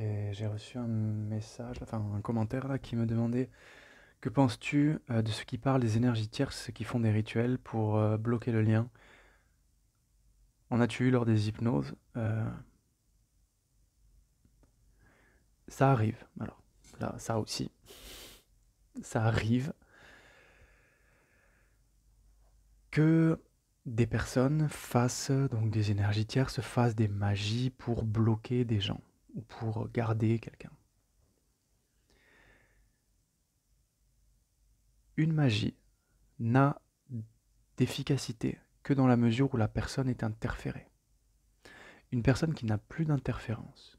et j'ai reçu un message, enfin un commentaire là, qui me demandait que penses-tu euh, de ce qui parle des énergies tierces qui font des rituels pour euh, bloquer le lien En as-tu eu lors des hypnoses euh, Ça arrive. Alors là, ça aussi, ça arrive que des personnes fassent donc des énergies tierces fassent des magies pour bloquer des gens ou pour garder quelqu'un. Une magie n'a d'efficacité que dans la mesure où la personne est interférée. Une personne qui n'a plus d'interférence,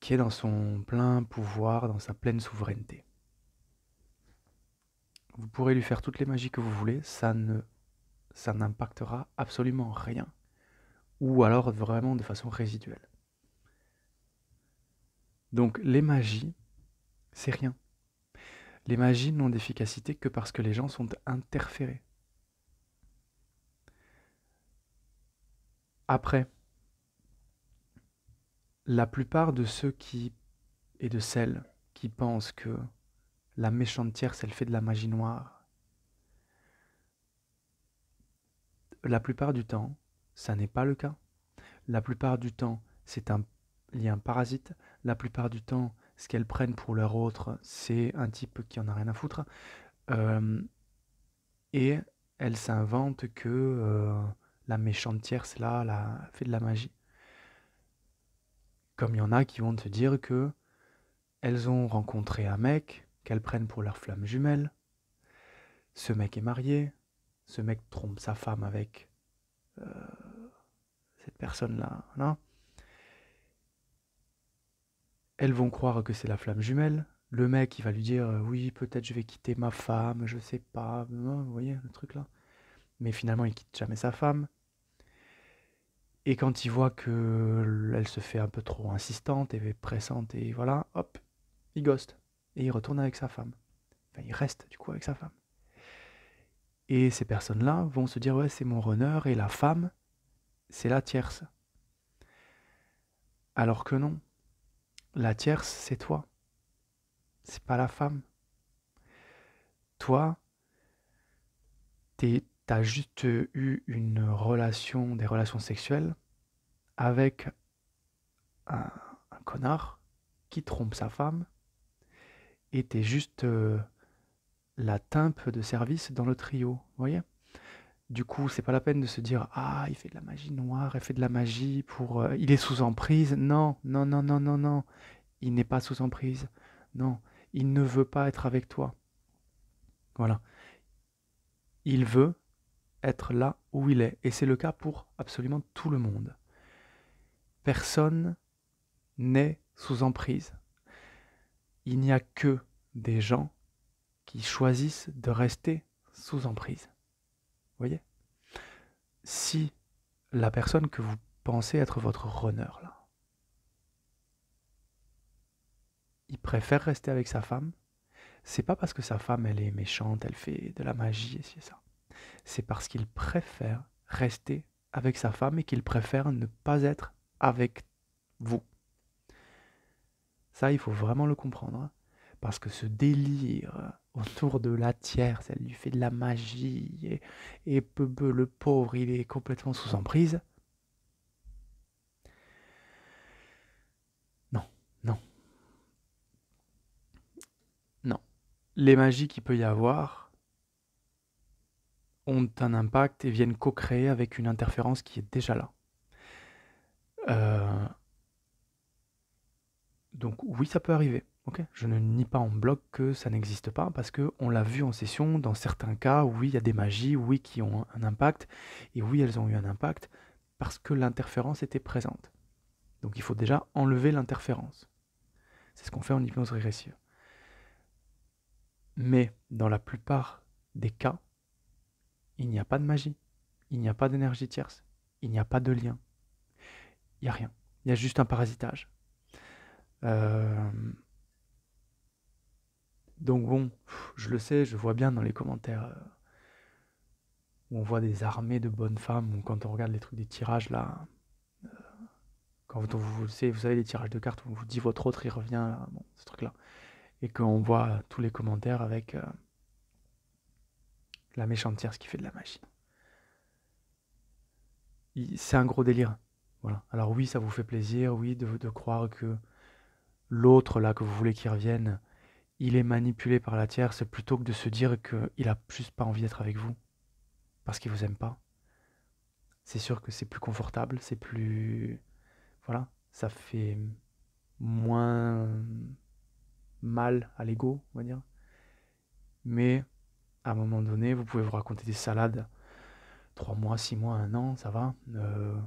qui est dans son plein pouvoir, dans sa pleine souveraineté. Vous pourrez lui faire toutes les magies que vous voulez, ça ne ça n'impactera absolument rien ou alors vraiment de façon résiduelle. Donc les magies, c'est rien. Les magies n'ont d'efficacité que parce que les gens sont interférés. Après, la plupart de ceux qui et de celles qui pensent que la méchante tierce, elle fait de la magie noire, la plupart du temps, ça n'est pas le cas. La plupart du temps, c'est un il y a un parasite. La plupart du temps, ce qu'elles prennent pour leur autre, c'est un type qui en a rien à foutre. Euh, et elles s'inventent que euh, la méchante tierce là, fait de la magie. Comme il y en a qui vont te dire que elles ont rencontré un mec qu'elles prennent pour leur flamme jumelle. Ce mec est marié, ce mec trompe sa femme avec euh, cette personne-là. Là. Elles vont croire que c'est la flamme jumelle. Le mec, il va lui dire euh, Oui, peut-être je vais quitter ma femme, je sais pas. Hein, vous voyez le truc là Mais finalement, il quitte jamais sa femme. Et quand il voit que elle se fait un peu trop insistante et pressante, et voilà, hop, il ghost. Et il retourne avec sa femme. Enfin, il reste du coup avec sa femme. Et ces personnes-là vont se dire Ouais, c'est mon runner, et la femme, c'est la tierce. Alors que non, la tierce, c'est toi. C'est pas la femme. Toi, t'as juste eu une relation, des relations sexuelles avec un, connard qui trompe sa femme et t'es juste euh, la timpe de service dans le trio, voyez du coup, c'est pas la peine de se dire ah, il fait de la magie noire, il fait de la magie pour euh, il est sous emprise. Non, non, non, non, non, non. Il n'est pas sous emprise. Non, il ne veut pas être avec toi. Voilà. Il veut être là où il est et c'est le cas pour absolument tout le monde. Personne n'est sous emprise. Il n'y a que des gens qui choisissent de rester sous emprise voyez Si la personne que vous pensez être votre runner, là, il préfère rester avec sa femme, c'est pas parce que sa femme, elle est méchante, elle fait de la magie, et c'est ça. C'est parce qu'il préfère rester avec sa femme et qu'il préfère ne pas être avec vous. Ça, il faut vraiment le comprendre. Hein parce que ce délire autour de la tierce, elle lui fait de la magie, et, peu peu, le pauvre, il est complètement sous emprise. Non, non. Non. Les magies qu'il peut y avoir ont un impact et viennent co-créer avec une interférence qui est déjà là. Euh, donc oui, ça peut arriver. Je ne nie pas en bloc que ça n'existe pas parce qu'on l'a vu en session, dans certains cas, oui, il y a des magies, oui, qui ont un impact, et oui, elles ont eu un impact parce que l'interférence était présente. Donc il faut déjà enlever l'interférence. C'est ce qu'on fait en hypnose régressive. Mais dans la plupart des cas, il n'y a pas de magie, il n'y a pas d'énergie tierce, il n'y a pas de lien. Il n'y a rien. Il y a juste un parasitage. Euh, donc bon, je le sais, je vois bien dans les commentaires euh, où on voit des armées de bonnes femmes, ou quand on regarde les trucs des tirages là, euh, quand vous, vous, savez, vous savez les tirages de cartes, on vous dit votre autre, il revient, ce truc-là, et qu'on voit tous les commentaires avec euh, la méchante tierce qui fait de la machine. C'est un gros délire. Voilà. Alors oui, ça vous fait plaisir, oui, de, de croire que l'autre là que vous voulez qu'il revienne, il est manipulé par la tierce plutôt que de se dire qu'il a juste pas envie d'être avec vous parce qu'il vous aime pas. C'est sûr que c'est plus confortable, c'est plus. Voilà, ça fait moins mal à l'ego, on va dire. Mais à un moment donné, vous pouvez vous raconter des salades. trois mois, six mois, un an, ça va. Euh,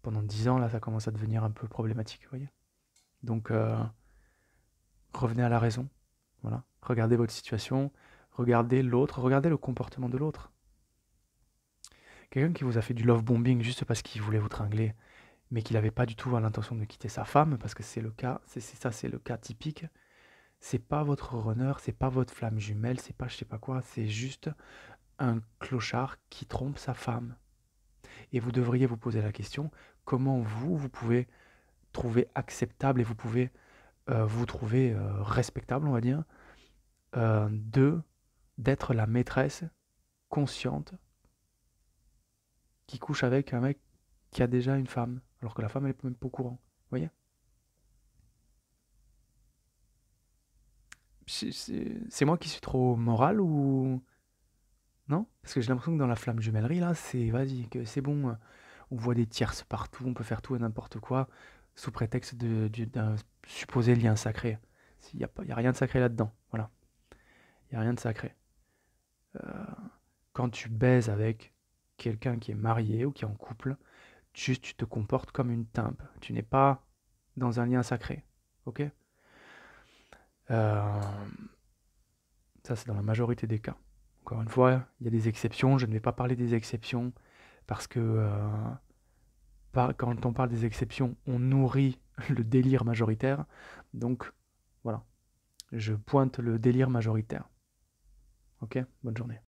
pendant dix ans, là, ça commence à devenir un peu problématique, vous voyez. Donc, euh, revenez à la raison. Voilà. Regardez votre situation, regardez l'autre, regardez le comportement de l'autre. Quelqu'un qui vous a fait du love bombing juste parce qu'il voulait vous tringler, mais qu'il n'avait pas du tout l'intention de quitter sa femme, parce que c'est le cas, c'est ça, c'est le cas typique. C'est pas votre runner, c'est pas votre flamme jumelle, c'est pas je sais pas quoi, c'est juste un clochard qui trompe sa femme. Et vous devriez vous poser la question comment vous, vous pouvez trouver acceptable et vous pouvez euh, vous trouvez euh, respectable, on va dire, euh, d'être la maîtresse consciente qui couche avec un mec qui a déjà une femme, alors que la femme elle est même pas au courant. Vous voyez C'est moi qui suis trop moral ou non Parce que j'ai l'impression que dans la flamme jumellerie là, c'est vas-y que c'est bon, on voit des tierces partout, on peut faire tout et n'importe quoi sous prétexte d'un supposé lien sacré. Il n'y a, a, rien de sacré là-dedans. Voilà. Il n'y a rien de sacré. Euh, quand tu baises avec quelqu'un qui est marié ou qui est en couple, juste tu te comportes comme une tympe. Tu n'es pas dans un lien sacré. Ok euh, Ça, c'est dans la majorité des cas. Encore une fois, il y a des exceptions. Je ne vais pas parler des exceptions parce que. Euh, quand on parle des exceptions, on nourrit le délire majoritaire. Donc voilà, je pointe le délire majoritaire. Ok, bonne journée.